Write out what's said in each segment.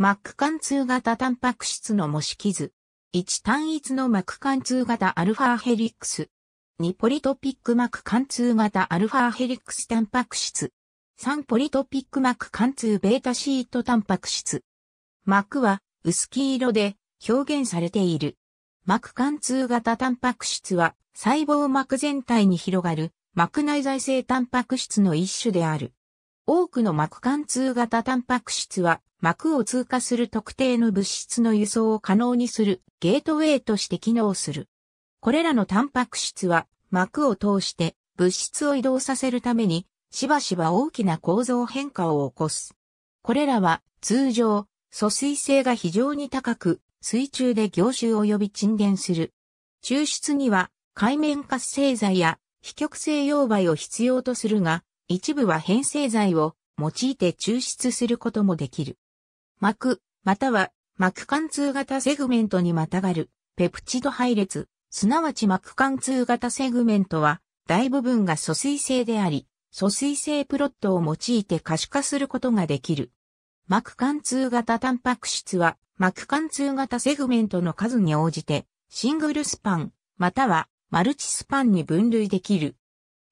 膜貫通型タンパク質の模式図。1単一の膜貫通型アルファヘリックス。2ポリトピック膜貫通型アルファヘリックスタンパク質。3ポリトピック膜貫通ベータシートタンパク質。膜は薄黄色で表現されている。膜貫通型タンパク質は細胞膜全体に広がる膜内在性タンパク質の一種である。多くの膜貫通型タンパク質は膜を通過する特定の物質の輸送を可能にするゲートウェイとして機能する。これらのタンパク質は膜を通して物質を移動させるためにしばしば大きな構造変化を起こす。これらは通常、疎水性が非常に高く水中で凝集及び沈殿する。抽出には海面活性剤や非極性溶媒を必要とするが、一部は変成剤を用いて抽出することもできる。膜、または膜貫通型セグメントにまたがるペプチド配列、すなわち膜貫通型セグメントは大部分が疎水性であり、疎水性プロットを用いて可視化することができる。膜貫通型タンパク質は膜貫通型セグメントの数に応じてシングルスパンまたはマルチスパンに分類できる。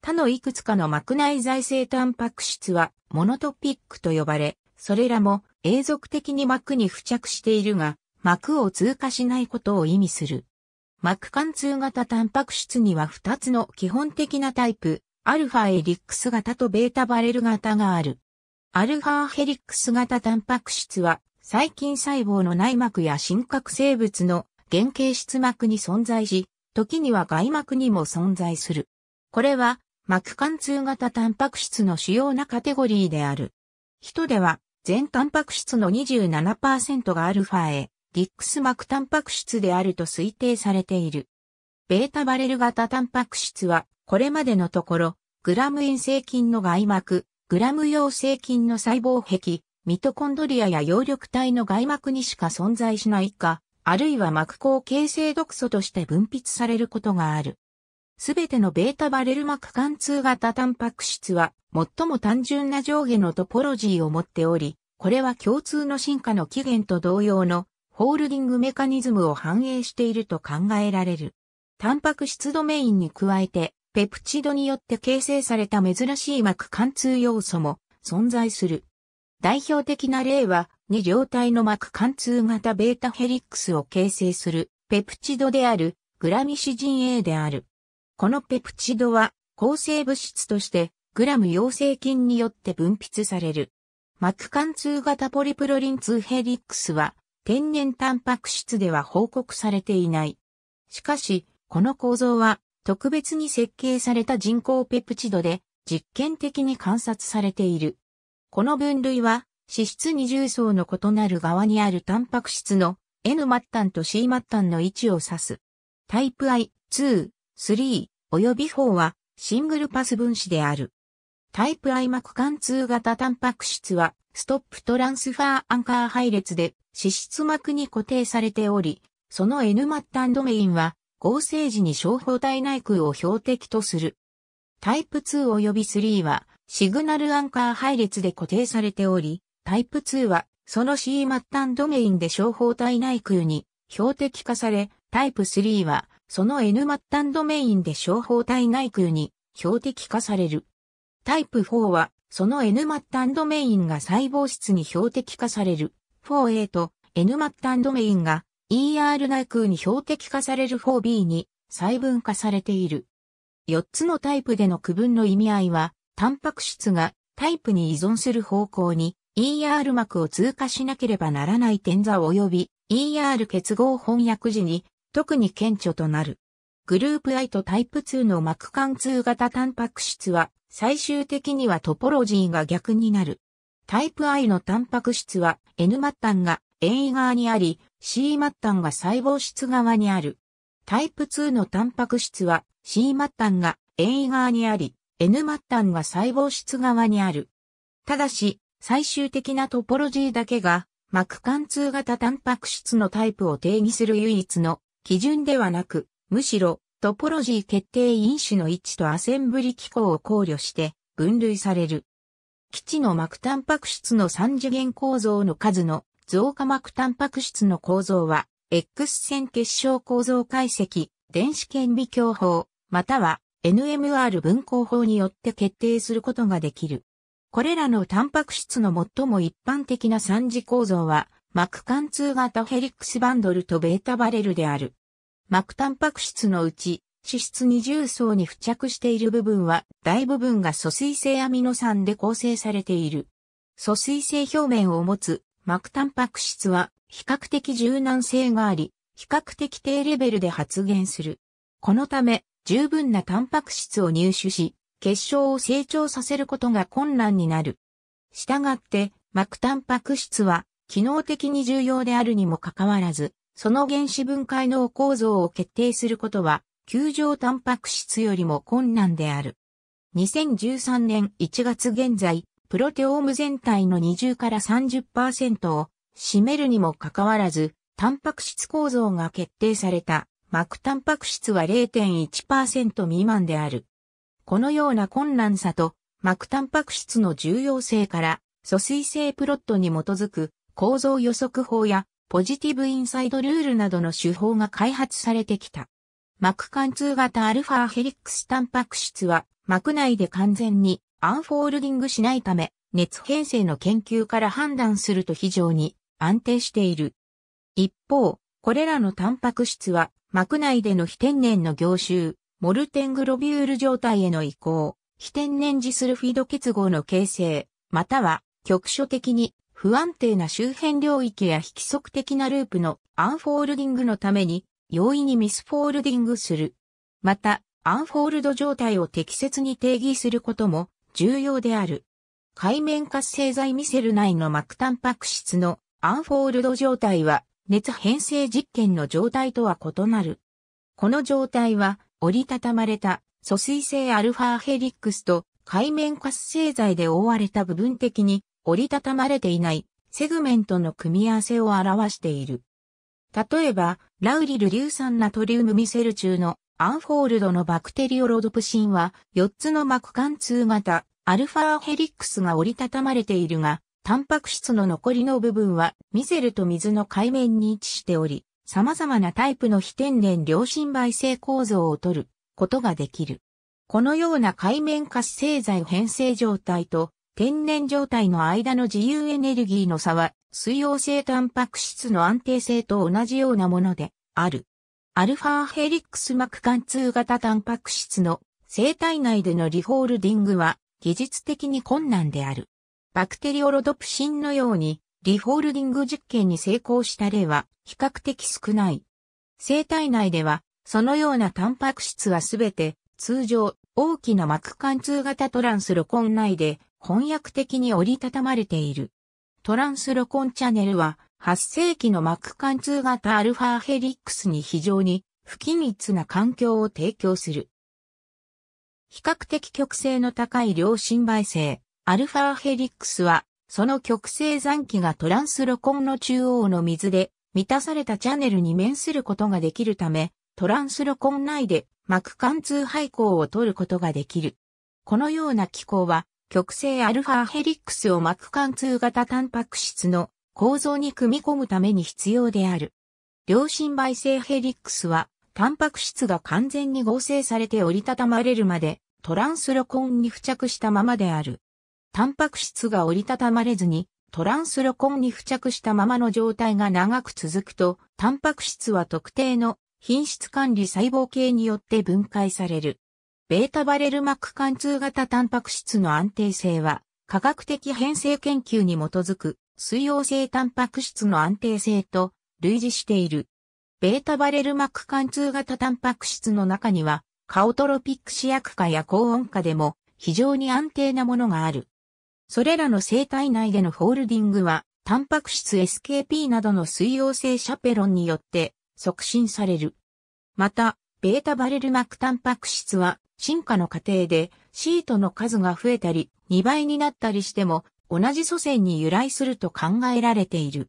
他のいくつかの膜内在生タンパク質はモノトピックと呼ばれ、それらも永続的に膜に付着しているが、膜を通過しないことを意味する。膜貫通型タンパク質には2つの基本的なタイプ、アルファエリックス型とベータバレル型がある。アルファヘリックス型タンパク質は、細菌細胞の内膜や真核生物の原型質膜に存在し、時には外膜にも存在する。これは、膜貫通型タンパク質の主要なカテゴリーである。人では、全タンパク質の27%がアルファへ、ディックス膜タンパク質であると推定されている。ベータバレル型タンパク質は、これまでのところ、グラム塩性菌の外膜、グラム陽性菌の細胞壁、ミトコンドリアや葉緑体の外膜にしか存在しないか、あるいは膜孔形成毒素として分泌されることがある。すべてのベータバレル膜貫通型タンパク質は、最も単純な上下のトポロジーを持っており、これは共通の進化の起源と同様のホールディングメカニズムを反映していると考えられる。タンパク質ドメインに加えて、ペプチドによって形成された珍しい膜貫通要素も存在する。代表的な例は、2両体の膜貫通型ベータヘリックスを形成するペプチドであるグラミシジン A である。このペプチドは構成物質としてグラム陽性菌によって分泌される。膜貫通型ポリプロリン2ヘリックスは天然タンパク質では報告されていない。しかし、この構造は特別に設計された人工ペプチドで実験的に観察されている。この分類は脂質二重層の異なる側にあるタンパク質の N 末端と C 末端の位置を指す。タイプ I、2、3、よび4はシングルパス分子である。タイプ I 膜貫通型タンパク質は、ストップトランスファーアンカー配列で、脂質膜に固定されており、その N 末端ドメインは、合成時に小胞体内空を標的とする。タイプ2及び3は、シグナルアンカー配列で固定されており、タイプ2は、その C 末端ドメインで小胞体内空に標的化され、タイプ3は、その N 末端ドメインで小胞体内空に標的化される。タイプ4は、その N 末端ドメインが細胞質に標的化される 4A と N 末端ドメインが ER 内空に標的化される 4B に細分化されている。4つのタイプでの区分の意味合いは、タンパク質がタイプに依存する方向に ER 膜を通過しなければならない点座及び ER 結合翻訳時に特に顕著となる。グループ I とタイプ2の膜貫通型タンパク質は最終的にはトポロジーが逆になる。タイプ I のタンパク質は N 末端が塩位側にあり、C 末端が細胞質側にある。タイプ2のタンパク質は C 末端が塩位側にあり、N 末端が細胞質側にある。ただし、最終的なトポロジーだけが、膜貫通型タンパク質のタイプを定義する唯一の基準ではなく、むしろトポロジー決定因子の位置とアセンブリ機構を考慮して分類される。基地の膜タンパク質の三次元構造の数の増加膜タンパク質の構造は、X 線結晶構造解析、電子顕微鏡法、または NMR 分光法によって決定することができる。これらのタンパク質の最も一般的な三次構造は、膜貫通型ヘリックスバンドルとベータバレルである。膜タンパク質のうち、脂質二重層に付着している部分は、大部分が疎水性アミノ酸で構成されている。疎水性表面を持つ膜タンパク質は、比較的柔軟性があり、比較的低レベルで発現する。このため、十分なタンパク質を入手し、結晶を成長させることが困難になる。したがって、膜タンパク質は、機能的に重要であるにもかかわらず、その原子分解能構造を決定することは、球状タンパク質よりも困難である。2013年1月現在、プロテオーム全体の20から30%を占めるにもかかわらず、タンパク質構造が決定された膜タンパク質は0.1%未満である。このような困難さと膜タンパク質の重要性から、疎水性プロットに基づく構造予測法やポジティブインサイドルールなどの手法が開発されてきた。膜貫通型アルファヘリックスタンパク質は膜内で完全にアンフォールディングしないため、熱変性の研究から判断すると非常に安定している。一方、これらのタンパク質は膜内での非天然の凝集、モルテングロビュール状態への移行、非天然ジスルフィード結合の形成、または局所的に不安定な周辺領域や非規則的なループのアンフォールディングのために容易にミスフォールディングする。また、アンフォールド状態を適切に定義することも重要である。海面活性剤ミセル内の膜タンパク質のアンフォールド状態は熱変性実験の状態とは異なる。この状態は折りたたまれた疎水性アルファヘリックスと海面活性剤で覆われた部分的に折りたたまれていないセグメントの組み合わせを表している。例えば、ラウリル硫酸ナトリウムミセル中のアンフォールドのバクテリオロドプシンは4つの膜貫通型アルファヘリックスが折りたたまれているが、タンパク質の残りの部分はミセルと水の海面に位置しており、様々なタイプの非天然良心媒性構造を取ることができる。このような海面活性剤変性状態と天然状態の間の自由エネルギーの差は、水溶性タンパク質の安定性と同じようなものである。アルファヘリックス膜貫通型タンパク質の生体内でのリホールディングは技術的に困難である。バクテリオロドプシンのようにリホールディング実験に成功した例は比較的少ない。生体内ではそのようなタンパク質はすべて通常大きな膜貫通型トランスロコン内で翻訳的に折りたたまれている。トランスロコンチャネルは8世紀の膜貫通型アルファヘリックスに非常に不均一な環境を提供する。比較的極性の高い良心媒性、アルファヘリックスは、その極性残機がトランスロコンの中央の水で満たされたチャネルに面することができるため、トランスロコン内で膜貫通廃光を取ることができる。このような機構は極性アルファヘリックスを膜貫通型タンパク質の構造に組み込むために必要である。良心媒性ヘリックスは、タンパク質が完全に合成されて折りたたまれるまで、トランスロコンに付着したままである。タンパク質が折りたたまれずに、トランスロコンに付着したままの状態が長く続くと、タンパク質は特定の品質管理細胞系によって分解される。ベータバレル膜貫通型タンパク質の安定性は、科学的編成研究に基づく、水溶性タンパク質の安定性と類似している。ベータバレル膜貫通型タンパク質の中には、カオトロピック試薬化や高温化でも非常に安定なものがある。それらの生体内でのホールディングは、タンパク質 SKP などの水溶性シャペロンによって促進される。また、ベータバレル膜タンパク質は進化の過程でシートの数が増えたり2倍になったりしても同じ祖先に由来すると考えられている。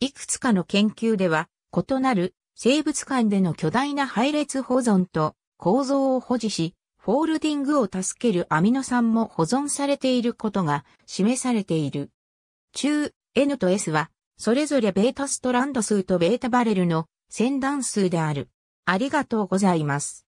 いくつかの研究では異なる生物間での巨大な配列保存と構造を保持し、フォールディングを助けるアミノ酸も保存されていることが示されている。中 N と S はそれぞれベータストランド数とベータバレルの先端数である。ありがとうございます。